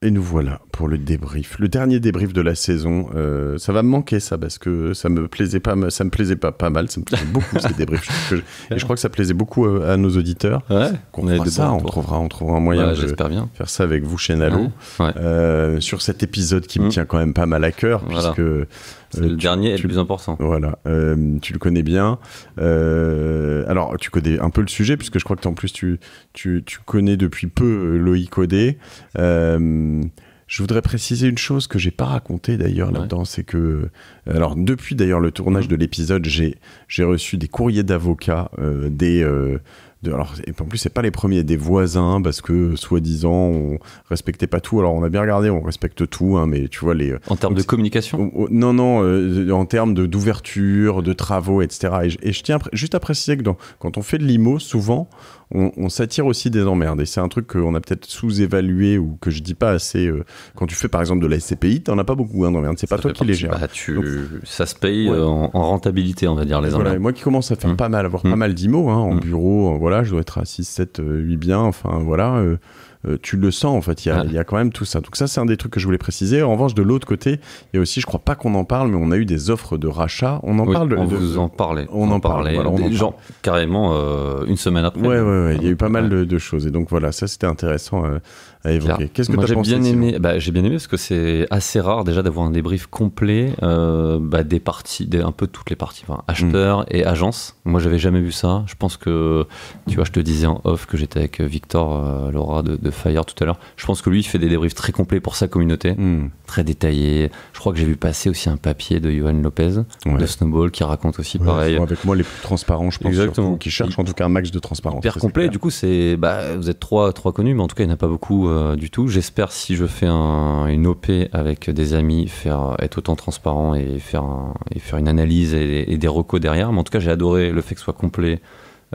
Et nous voilà pour le débrief, le dernier débrief de la saison. Euh, ça va me manquer ça parce que ça me plaisait pas, ça me plaisait pas pas mal, ça me plaisait beaucoup ces débriefs. Je, et je crois que ça plaisait beaucoup euh, à, nos auditeurs. Ouais, on, on, on, trouvera, on trouvera, un moyen de faire ça avec vous chez Nalo euh, sur cet épisode qui me mm. tient quand même pas mal à cœur puisque c'est le dernier et le plus important. Voilà, tu le connais bien. alors, tu connais un peu le sujet, puisque je crois que en plus, tu, tu, tu, connais depuis peu Loïc Euh, je voudrais préciser une chose que j'ai pas racontée d'ailleurs là-dedans, c'est que euh, alors depuis d'ailleurs le tournage mhm. de l'épisode, j'ai j'ai reçu des courriers d'avocats, euh, des euh, alors, en plus, c'est pas les premiers, des voisins, parce que soi-disant, on respectait pas tout. Alors, on a bien regardé, on respecte tout, hein, mais tu vois, les. Euh, en termes de communication oh, oh, Non, non, euh, en termes d'ouverture, de, travaux, etc. Et, je, tiens juste à préciser que quand on fait de l'IMO, souvent, on, s'attire aussi des emmerdes. Et c'est un truc qu'on a peut-être sous-évalué ou que je dis pas assez. Euh, quand tu fais par exemple de la SCPI, t'en as pas beaucoup hein, d'emmerdes. C'est pas toi qui les gères. Ah, ça se paye en, rentabilité, on va dire, les emmerdes. moi qui commence à faire mmh. pas mal, avoir mmh. pas mal d'IMO hein, en mmh. bureau, voilà, je dois être à 6, 7, 8 bien, enfin voilà. Euh, euh, tu le sens en fait. Il y, a, ah. il y, a, quand même tout ça. Donc ça, c'est un des trucs que je voulais préciser. En revanche, de l'autre côté, il y a aussi, je crois pas qu'on en parle, mais on a eu des offres de rachat. On en parle. On de, vous en parlait. On, en parlait. on en genre carrément euh, une semaine après. Ouais, ouais, Il y a eu pas mal de, choses. Et donc voilà, ça c'était intéressant euh, à évoquer. Qu'est-ce que tu as j'ai bien aimé bah, J'ai bien aimé parce que c'est assez rare déjà d'avoir un débrief complet bah, des parties, un peu toutes les parties, acheteurs hmm. et agences. Moi, j'avais jamais vu ça. Je pense que tu vois, je te disais en off que j'étais avec Victor Laura de Fire tout à l'heure. Je pense que lui, il fait des débriefs très complets pour sa communauté, hmm. très détaillés. Je crois que j'ai vu passer aussi un papier de Johan Lopez, de Snowball, qui raconte aussi pareil. Avec moi, les plus transparents, je pense, Exactement. qui cherchent en tout cas un max de transparence. Hyper complet, du coup, c'est bah, vous êtes trois, trois connus, mais en tout cas, il n'y en a pas beaucoup euh, du tout. J'espère, si je fais une OP avec des amis, faire, être autant transparent et faire, et faire une analyse et, et des recos derrière. Mais en tout cas, j'ai adoré le fait que ce soit complet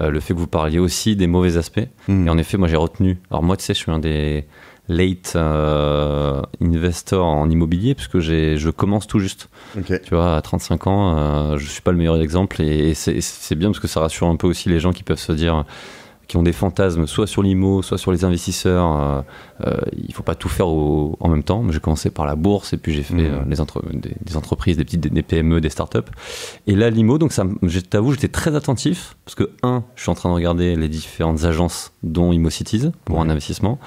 euh, le fait que vous parliez aussi des mauvais aspects. Hmm. Et en effet, moi j'ai retenu. Alors moi, tu sais, je suis un des late euh, investors investor en immobilier puisque j'ai, je commence tout juste. Tu vois, à 35 ans, euh, je suis pas le meilleur exemple et, et c'est, bien parce que ça rassure un peu aussi les gens qui peuvent se dire qui ont des fantasmes soit sur l'IMO, soit sur les investisseurs. Euh, euh, il ne faut pas tout faire en même temps. J'ai commencé par la bourse et puis j'ai fait mmh. euh, les des, entreprises, des petites des, PME, des startups. Et là, l'IMO, donc ça, je t'avoue, j'étais très attentif parce que, un, je suis en train de regarder les différentes agences, dont IMO pour un investissement.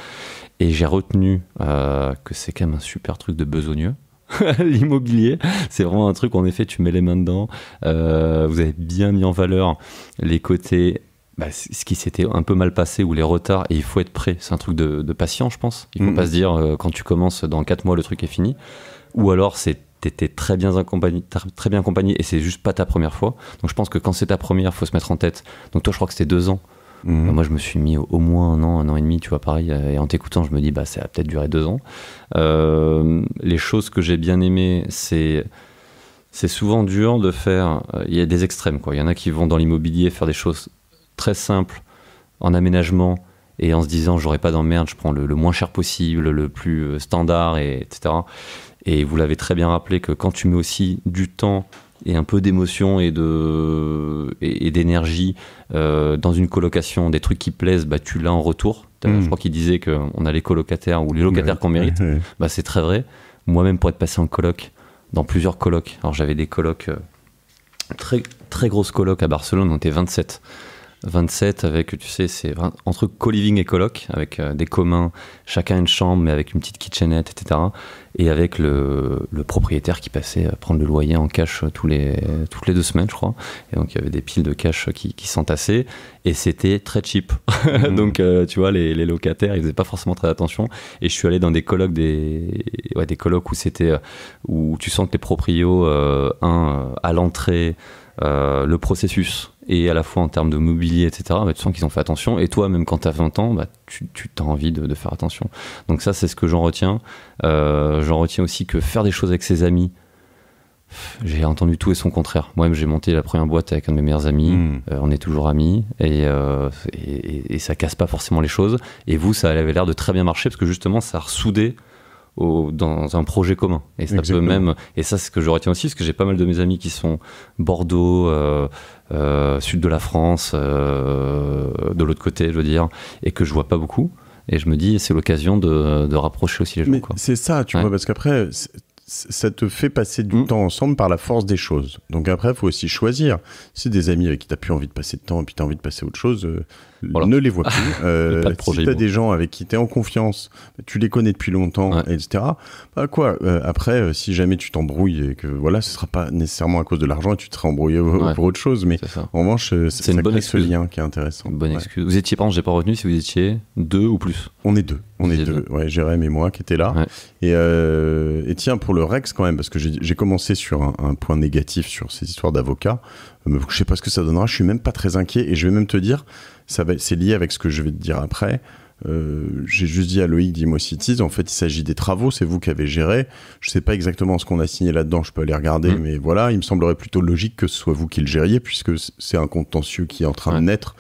Et j'ai retenu que c'est quand même un super truc de besogneux. l'immobilier. C'est vraiment un truc, en effet, tu mets les mains dedans. vous avez bien mis en valeur les côtés bah, ce qui s'était un peu mal passé ou les retards, et il faut être prêt. C'est un truc de, patient, je pense. Il faut mm. pas se dire euh, quand tu commences dans 4 mois, le truc est fini. Ou alors c'est t'étais très bien accompagné, très bien accompagné et c'est juste pas ta première fois. Donc je pense que quand c'est ta première, faut se mettre en tête. Donc toi, je crois que c'était deux ans. Mm. Bah, moi, je me suis mis au, moins un an, un an et demi, tu vois, pareil. Euh, et en t'écoutant, je me dis, bah, ça a peut-être duré deux ans. Euh, les choses que j'ai bien aimées, c'est. C'est souvent dur de faire. Il y a des extrêmes, quoi. Il y en a qui vont dans l'immobilier faire des choses très simple en aménagement et en se disant j'aurai pas d'emmerde, je prends le, moins cher possible, le plus euh, standard, etc. Et vous l'avez très bien rappelé que quand tu mets aussi du temps et un peu d'émotion et de et, d'énergie euh, dans une colocation, des trucs qui plaisent, bah tu l'as en retour. Hmm. Je crois qu'il disait qu'on a les colocataires ou les locataires qu'on mérite. Bah c'est très vrai. Moi-même pour être passé en coloc, dans plusieurs colocs. Alors j'avais des colocs euh, très très grosses colocs à Barcelone, on était 27. 27 avec, tu sais, c'est entre co-living et coloc, avec euh, des communs, chacun une chambre, mais avec une petite kitchenette, etc. Et avec le, propriétaire qui passait euh, prendre le loyer en cash euh, tous les, toutes les deux semaines, je crois. Et donc, il y avait des piles de cash qui, s'entassaient. Et c'était très cheap. Mmh. donc, tu vois, les, locataires, ils faisaient pas forcément très attention. Et je suis allé dans des colocs, des, des colocs où c'était, où tu sens que les proprios, un, à l'entrée, euh, le processus et à la fois en termes de mobilier, etc., bah, tu sens qu'ils ont fait attention. Et toi, même quand bah, tu as 20 ans, tu, as envie de, faire attention. Donc ça, c'est ce que j'en retiens. Euh, j'en retiens aussi que faire des choses avec ses amis, j'ai entendu tout et son contraire. Moi-même, j'ai monté la première boîte avec un de mes meilleurs amis. Hmm. Euh, on est toujours amis et, et, ça casse pas forcément les choses. Et vous, ça avait l'air de très bien marcher parce que justement, ça a ressoudé dans un projet commun. Et ça peut même, et ça, c'est ce que je retiens aussi, parce que j'ai pas mal de mes amis qui sont Bordeaux, euh, euh, sud de la France, euh, de l'autre côté, je veux dire, et que je vois pas beaucoup. Et je me dis, c'est l'occasion de, rapprocher aussi les gens. C'est ça, tu vois, parce qu'après, ça te fait passer du mm. temps ensemble par la force des choses. Donc après, il faut aussi choisir. Si des amis avec qui tu plus envie de passer de temps et puis tu as envie de passer à autre chose, ne les vois plus. Euh, pas tu des gens avec qui tu en confiance, bah, tu les connais depuis longtemps, etc. Bah, quoi, euh, après, euh, si jamais tu t'embrouilles et que voilà, ce sera pas nécessairement à cause de l'argent et tu te seras embrouillé pour autre chose, mais en revanche, euh, c'est une bonne excuse. ce lien qui est intéressant. bonne excuse. Vous étiez, par j'ai pas revenu, si vous étiez deux ou plus. On est deux. On est deux. Jérém et moi qui étaient là. Et, tiens, pour le Rex quand même, parce que j'ai commencé sur un point négatif sur ces histoires d'avocats je sais pas ce que ça donnera, je suis même pas très inquiet et je vais même te dire, ça va, c'est lié avec ce que je vais te dire après. Euh, j'ai juste dit à Loïc d'Imocities, en fait, il s'agit des travaux, c'est vous qui avez géré. Je sais pas exactement ce qu'on a signé là-dedans, je peux aller regarder, mm. mais voilà, il me semblerait plutôt logique que ce soit vous qui le gériez, puisque c'est un contentieux qui est en train de naître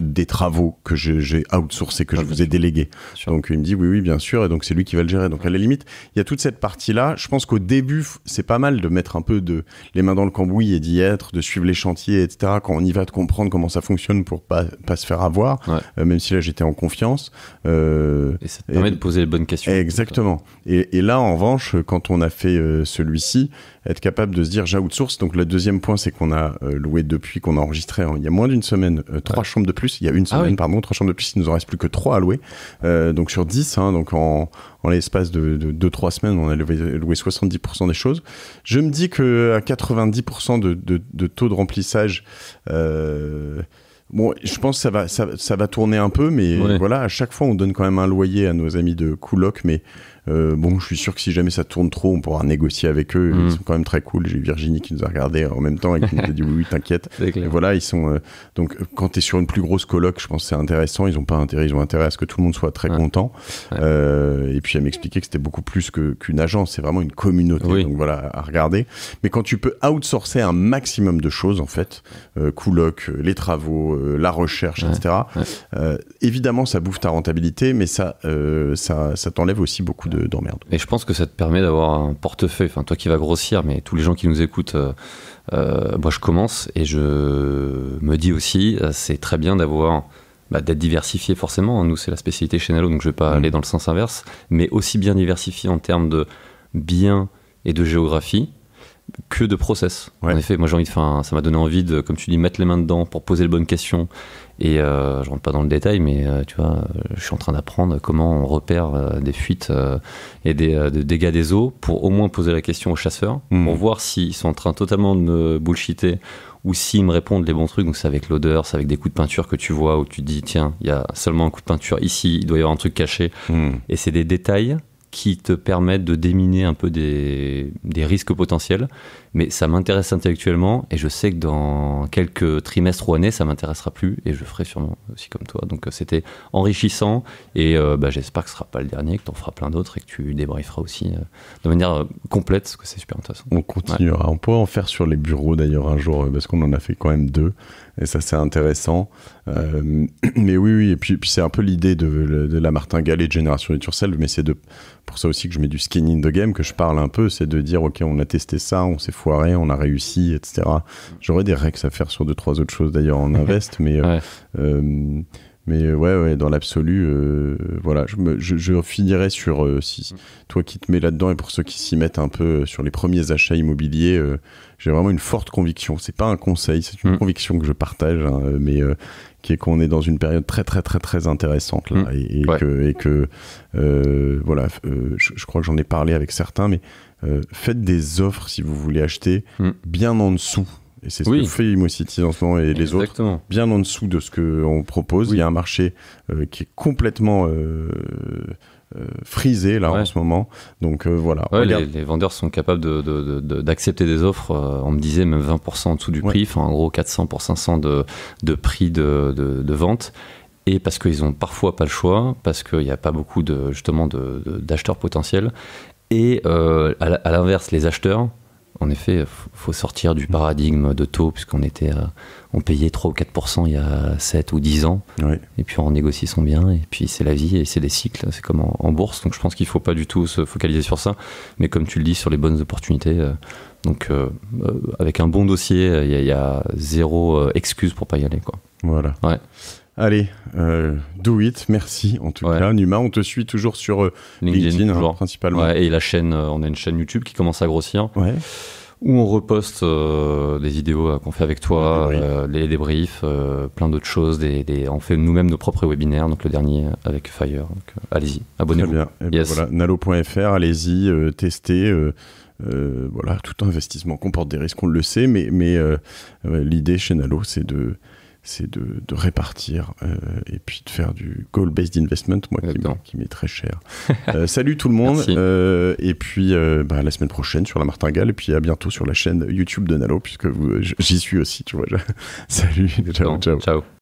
des travaux que j'ai outsourcés, que je vous ai délégués. Donc il me dit oui, oui, bien sûr, et donc c'est lui qui va le gérer. Donc à la limite, il y a toute cette partie-là. Je pense qu'au début, c'est pas mal de mettre un peu de les mains dans le cambouis et d'y être, de suivre les chantiers, etc. Quand on y va, de comprendre comment ça fonctionne pour pas, pas se faire avoir, euh, même si là j'étais en confiance. Euh, et ça permet de poser les bonnes questions. Exactement. Et, là, en revanche, quand on a fait euh, celui-ci, être capable de se dire j'outsource. Donc le deuxième point, c'est qu'on a loué depuis qu'on a enregistré hein, il y a moins d'une semaine trois chambres de plus il y a une ah semaine, par contre pardon, trois chambres de plus. Il nous en reste plus que trois à louer. Euh, donc sur 10, hein, donc en, l'espace de 2-3 semaines, on a loué, 70% des choses. Je me dis que à 90% de, taux de remplissage, euh, Bon, je pense que ça va, ça, va tourner un peu, mais voilà, à chaque fois, on donne quand même un loyer à nos amis de coolock mais euh, bon, je suis sûr que si jamais ça tourne trop, on pourra négocier avec eux. Ils mm. sont quand même très cool. J'ai Virginie qui nous a regardé en même temps et qui nous a dit oui, oui t'inquiète. Voilà, ils sont. Euh, donc, euh, quand tu es sur une plus grosse coloc, je pense que c'est intéressant. Ils ont pas intérêt, ils ont intérêt à ce que tout le monde soit très content. et puis, elle m'expliquait que c'était beaucoup plus qu'une agence. C'est vraiment une communauté. Donc, voilà, à regarder. Mais quand tu peux outsourcer un maximum de choses, en fait, coloc, les travaux, la recherche, etc., évidemment, ça bouffe ta rentabilité, mais ça, ça t'enlève aussi beaucoup de d'emmerde. et je pense que ça te permet d'avoir un portefeuille, enfin toi qui vas grossir, mais tous les gens qui nous écoutent, euh, euh, moi je commence et je me dis aussi, euh, c'est très bien d'avoir bah, d'être diversifié forcément. Hein. Nous, c'est la spécialité chez Nalo, donc je ne vais pas mm. aller dans le sens inverse, mais aussi bien diversifié en termes de biens et de géographie que de process. En effet, moi j'ai envie de ça m'a donné envie de, comme tu dis, mettre les mains dedans pour poser les bonnes questions. Et euh, je rentre pas dans le détail, mais euh, tu vois, je suis en train d'apprendre comment on repère euh, des fuites et des, dégâts des eaux pour au moins poser la question aux chasseurs, hmm. pour voir s'ils sont en train totalement de me bullshiter ou s'ils me répondent les bons trucs. Donc c'est avec l'odeur, c'est avec des coups de peinture que tu vois où tu dis tiens, il y a seulement un coup de peinture ici, il doit y avoir un truc caché. Hmm. Et c'est des détails qui te permettent de déminer un peu des, risques potentiels. Mais ça m'intéresse intellectuellement et je sais que dans quelques trimestres ou années, ça m'intéressera plus et je ferai sûrement aussi comme toi. Donc euh, c'était enrichissant et euh, bah, j'espère que ce sera pas le dernier, que tu en feras plein d'autres et que tu débrieferas aussi euh, de manière complète parce que c'est super intéressant. On continuera. On pourra en faire sur les bureaux d'ailleurs un jour parce qu'on en a fait quand même deux et ça c'est intéressant. mais oui, oui, et puis, c'est un peu l'idée de, la martingale et de Génération de Turcel, mais c'est de pour ça aussi que je mets du skin in the game, que je parle un peu, c'est de dire ok, on a testé ça, on s'est foiré, on a réussi, etc. J'aurais des rex à faire sur deux trois autres choses d'ailleurs en invest, mais euh, euh, mais euh, ouais, ouais dans l'absolu, euh, voilà, je, me, finirai sur euh, si, toi qui te mets là-dedans et pour ceux qui s'y mettent un peu sur les premiers achats immobiliers, j'ai vraiment une forte conviction. C'est pas un conseil, c'est une mm. conviction que je partage, hein, mais qui est qu'on est dans une période très très très très intéressante là, mm. et, que, voilà, je, crois que j'en ai parlé avec certains, mais faites des offres si vous voulez acheter mm. bien en dessous et c'est ce que fait Imo en ce moment et les autres, bien en dessous de ce qu'on propose. Il y a un marché euh, qui est complètement euh, euh, frisé là en ce moment. Donc voilà. les, vendeurs sont capables d'accepter des offres, on me disait même 20% en dessous du prix, en gros 400 pour 500 de, prix de vente et parce qu'ils ont parfois pas le choix, parce qu'il n'y a pas beaucoup de justement d'acheteurs potentiels. Et à l'inverse, les acheteurs en effet, faut sortir du paradigme de taux, puisqu'on était on payait 3 ou 4 il y a 7 ou 10 ans, et puis on négocie son bien, et puis c'est la vie, et c'est des cycles, c'est comme en, bourse, donc je pense qu'il ne faut pas du tout se focaliser sur ça, mais comme tu le dis, sur les bonnes opportunités. Euh, donc euh, euh, avec un bon dossier, il y, a zéro excuse pour pas y aller. Quoi. Voilà. Ouais. Allez, euh, do it. Merci en tout cas, Numa. On te suit toujours sur euh, LinkedIn, hein, principalement. et la chaîne, euh, on a une chaîne YouTube qui commence à grossir. Où on reposte des vidéos qu'on fait avec toi, les débriefs, plein d'autres choses. on fait nous-mêmes nos propres webinaires, donc le dernier avec Fire. allez-y, abonnez-vous. Eh ben nalo.fr, allez-y, testez. voilà, tout investissement comporte des risques, on le sait, mais l'idée chez Nalo, c'est de, c'est de, de, répartir euh, et puis de faire du goal-based investment, moi qui, m'est très cher. Euh, salut tout le monde, euh, et puis bah, la semaine prochaine sur la Martingale, et puis à bientôt sur la chaîne YouTube de Nalo, puisque j'y suis aussi, tu vois. salut, ciao.